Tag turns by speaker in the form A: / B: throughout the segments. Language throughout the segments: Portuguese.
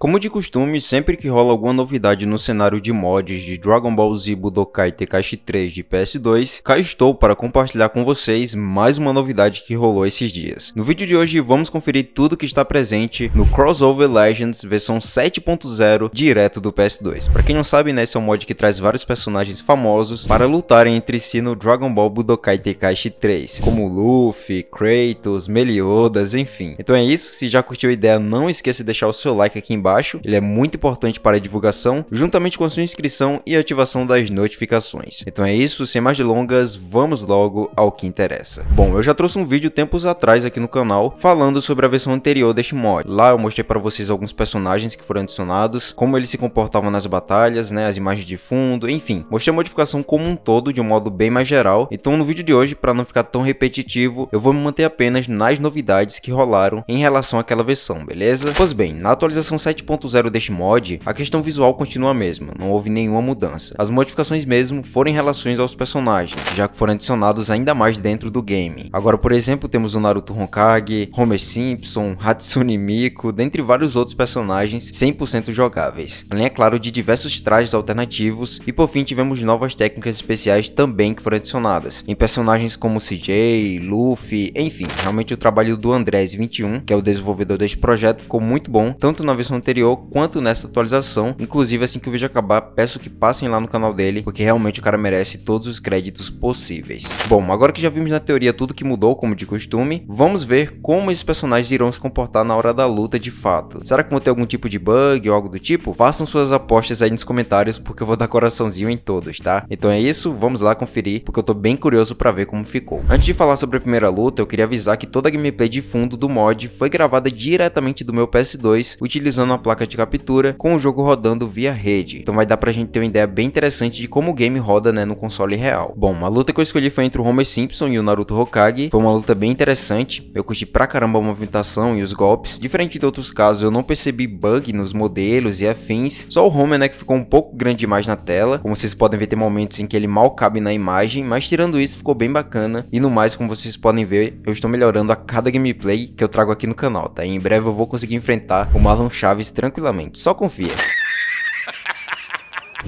A: Como de costume, sempre que rola alguma novidade no cenário de mods de Dragon Ball Z Budokai Tekashi 3 de PS2, cá estou para compartilhar com vocês mais uma novidade que rolou esses dias. No vídeo de hoje vamos conferir tudo que está presente no Crossover Legends versão 7.0 direto do PS2. Para quem não sabe, né, esse é um mod que traz vários personagens famosos para lutarem entre si no Dragon Ball Budokai Tekashi 3, como Luffy, Kratos, Meliodas, enfim. Então é isso, se já curtiu a ideia não esqueça de deixar o seu like aqui embaixo abaixo. Ele é muito importante para a divulgação, juntamente com a sua inscrição e ativação das notificações. Então é isso, sem mais delongas, vamos logo ao que interessa. Bom, eu já trouxe um vídeo tempos atrás aqui no canal falando sobre a versão anterior deste mod. Lá eu mostrei para vocês alguns personagens que foram adicionados, como eles se comportavam nas batalhas, né, as imagens de fundo, enfim. Mostrei a modificação como um todo, de um modo bem mais geral. Então no vídeo de hoje, para não ficar tão repetitivo, eu vou me manter apenas nas novidades que rolaram em relação àquela versão, beleza? Pois bem, na atualização 7 7.0 deste mod, a questão visual continua a mesma, não houve nenhuma mudança. As modificações mesmo foram em relações aos personagens, já que foram adicionados ainda mais dentro do game. Agora, por exemplo, temos o Naruto Hokage, Homer Simpson, Hatsune Miku, dentre vários outros personagens 100% jogáveis. Além, é claro, de diversos trajes alternativos e por fim tivemos novas técnicas especiais também que foram adicionadas, em personagens como CJ, Luffy, enfim, realmente o trabalho do Andrés21, que é o desenvolvedor deste projeto, ficou muito bom, tanto na versão anterior anterior quanto nessa atualização. Inclusive, assim que o vídeo acabar, peço que passem lá no canal dele, porque realmente o cara merece todos os créditos possíveis. Bom, agora que já vimos na teoria tudo que mudou, como de costume, vamos ver como esses personagens irão se comportar na hora da luta de fato. Será que vão ter algum tipo de bug ou algo do tipo? Façam suas apostas aí nos comentários, porque eu vou dar coraçãozinho em todos, tá? Então é isso, vamos lá conferir, porque eu tô bem curioso pra ver como ficou. Antes de falar sobre a primeira luta, eu queria avisar que toda a gameplay de fundo do mod foi gravada diretamente do meu PS2, utilizando a placa de captura com o jogo rodando via rede. Então vai dar pra gente ter uma ideia bem interessante de como o game roda né, no console real. Bom, a luta que eu escolhi foi entre o Homer Simpson e o Naruto Hokage. Foi uma luta bem interessante. Eu curti pra caramba a movimentação e os golpes. Diferente de outros casos, eu não percebi bug nos modelos e afins. Só o Homer né, que ficou um pouco grande demais na tela. Como vocês podem ver, tem momentos em que ele mal cabe na imagem. Mas tirando isso, ficou bem bacana. E no mais, como vocês podem ver, eu estou melhorando a cada gameplay que eu trago aqui no canal, tá? E em breve eu vou conseguir enfrentar o Marlon Chaves tranquilamente, só confia.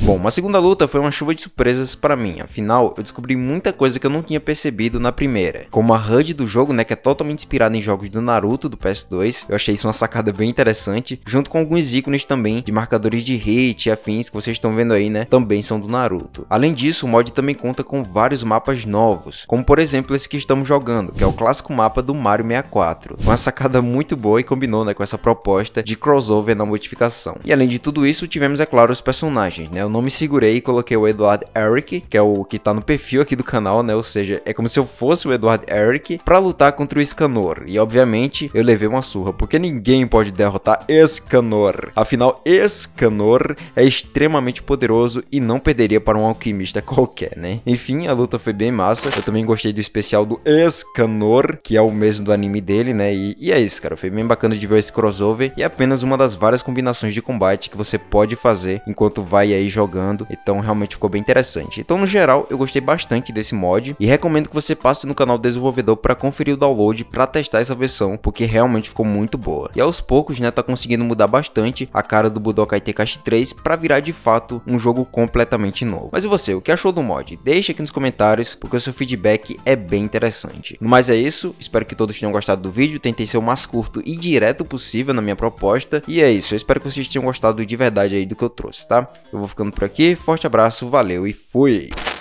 A: Bom, uma segunda luta foi uma chuva de surpresas para mim, afinal eu descobri muita coisa que eu não tinha percebido na primeira. Como a HUD do jogo, né, que é totalmente inspirada em jogos do Naruto do PS2, eu achei isso uma sacada bem interessante, junto com alguns ícones também de marcadores de hit e afins que vocês estão vendo aí, né, também são do Naruto. Além disso, o mod também conta com vários mapas novos, como por exemplo esse que estamos jogando, que é o clássico mapa do Mario 64. Uma sacada muito boa e combinou, né, com essa proposta de crossover na modificação. E além de tudo isso, tivemos, é claro, os personagens, né, eu não me segurei e coloquei o Eduardo Eric, que é o que tá no perfil aqui do canal, né? Ou seja, é como se eu fosse o Eduardo Eric para lutar contra o Escanor. E obviamente eu levei uma surra, porque ninguém pode derrotar Escanor. Afinal, Escanor é extremamente poderoso e não perderia para um alquimista qualquer, né? Enfim, a luta foi bem massa. Eu também gostei do especial do Escanor, que é o mesmo do anime dele, né? E, e é isso, cara. Foi bem bacana de ver esse crossover e é apenas uma das várias combinações de combate que você pode fazer enquanto vai aí jogando, então realmente ficou bem interessante. Então no geral, eu gostei bastante desse mod e recomendo que você passe no canal do desenvolvedor para conferir o download para testar essa versão, porque realmente ficou muito boa. E aos poucos, né, tá conseguindo mudar bastante a cara do Budokai Tenkaichi 3 para virar de fato um jogo completamente novo. Mas e você, o que achou do mod? Deixa aqui nos comentários, porque o seu feedback é bem interessante. No mais é isso, espero que todos tenham gostado do vídeo, tentei ser o mais curto e direto possível na minha proposta, e é isso, eu espero que vocês tenham gostado de verdade aí do que eu trouxe, tá? Eu vou ficando ficando por aqui. Forte abraço, valeu e fui!